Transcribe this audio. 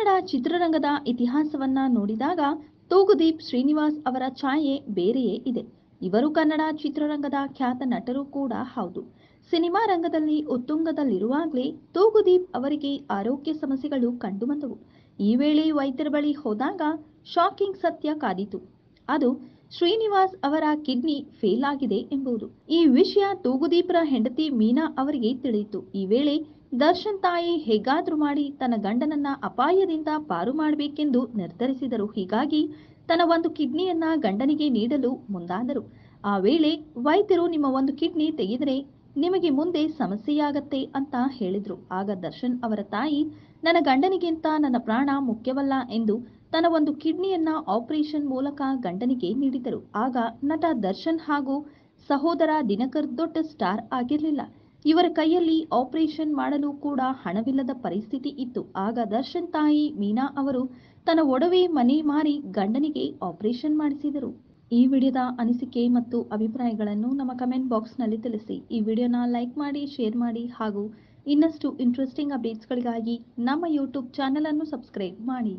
ಕನ್ನಡ ಚಿತ್ರರಂಗದ ಇತಿಹಾಸವನ್ನ ನೋಡಿದಾಗ ತೂಗುದೀಪ್ ಶ್ರೀನಿವಾಸ್ ಅವರ ಛಾಯೆ ಬೇರೆಯೇ ಇದೆ ಇವರು ಕನ್ನಡ ಚಿತ್ರರಂಗದ ಖ್ಯಾತ ನಟರು ಕೂಡ ಹೌದು ಸಿನಿಮಾ ರಂಗದಲ್ಲಿ ಉತ್ತುಂಗದಲ್ಲಿರುವಾಗಲೇ ತೂಗುದೀಪ್ ಅವರಿಗೆ ಆರೋಗ್ಯ ಸಮಸ್ಯೆಗಳು ಕಂಡುಬಂದವು ಈ ವೇಳೆ ವೈದ್ಯರ ಬಳಿ ಹೋದಾಗ ಶಾಕಿಂಗ್ ಸತ್ಯ ಕಾದಿತು ಅದು ಶ್ರೀನಿವಾಸ್ ಅವರ ಕಿಡ್ನಿ ಫೇಲ್ ಆಗಿದೆ ಎಂಬುದು ಈ ವಿಷಯ ತೂಗುದೀಪ್ರ ಹೆಂಡತಿ ಮೀನಾ ಅವರಿಗೆ ತಿಳಿಯಿತು ಈ ವೇಳೆ ದರ್ಶನ್ ತಾಯಿ ಹೇಗಾದ್ರೂ ಮಾಡಿ ತನ್ನ ಗಂಡನನ್ನ ಅಪಾಯದಿಂದ ಪಾರು ಮಾಡಬೇಕೆಂದು ನಿರ್ಧರಿಸಿದರು ಹೀಗಾಗಿ ತನ್ನ ಒಂದು ಕಿಡ್ನಿಯನ್ನ ಗಂಡನಿಗೆ ನೀಡಲು ಮುಂದಾದರು ಆ ವೇಳೆ ವೈದ್ಯರು ನಿಮ್ಮ ಒಂದು ಕಿಡ್ನಿ ತೆಗೆದರೆ ನಿಮಗೆ ಮುಂದೆ ಸಮಸ್ಯೆಯಾಗತ್ತೆ ಅಂತ ಹೇಳಿದ್ರು ಆಗ ದರ್ಶನ್ ಅವರ ತಾಯಿ ನನ್ನ ಗಂಡನಿಗಿಂತ ನನ್ನ ಪ್ರಾಣ ಮುಖ್ಯವಲ್ಲ ಎಂದು ತನ್ನ ಒಂದು ಕಿಡ್ನಿಯನ್ನ ಆಪರೇಷನ್ ಮೂಲಕ ಗಂಡನಿಗೆ ನೀಡಿದರು ಆಗ ನಟ ದರ್ಶನ್ ಹಾಗೂ ಸಹೋದರ ದಿನಕರ್ ದೊಡ್ಡ ಸ್ಟಾರ್ ಆಗಿರಲಿಲ್ಲ ಇವರ ಕೈಯಲ್ಲಿ ಆಪರೇಷನ್ ಮಾಡಲು ಕೂಡ ಹಣವಿಲ್ಲದ ಪರಿಸ್ಥಿತಿ ಇತ್ತು ಆಗ ದರ್ಶನ್ ತಾಯಿ ಮೀನಾ ಅವರು ತನ್ನ ಒಡವೆ ಮನೆ ಮಾರಿ ಗಂಡನಿಗೆ ಆಪರೇಷನ್ ಮಾಡಿಸಿದರು ಈ ವಿಡಿಯೋದ ಅನಿಸಿಕೆ ಮತ್ತು ಅಭಿಪ್ರಾಯಗಳನ್ನು ನಮ್ಮ ಕಮೆಂಟ್ ಬಾಕ್ಸ್ನಲ್ಲಿ ತಿಳಿಸಿ ಈ ವಿಡಿಯೋನ ಲೈಕ್ ಮಾಡಿ ಶೇರ್ ಮಾಡಿ ಹಾಗೂ ಇನ್ನಷ್ಟು ಇಂಟ್ರೆಸ್ಟಿಂಗ್ ಅಪ್ಡೇಟ್ಸ್ಗಳಿಗಾಗಿ ನಮ್ಮ ಯೂಟ್ಯೂಬ್ ಚಾನಲನ್ನು ಸಬ್ಸ್ಕ್ರೈಬ್ ಮಾಡಿ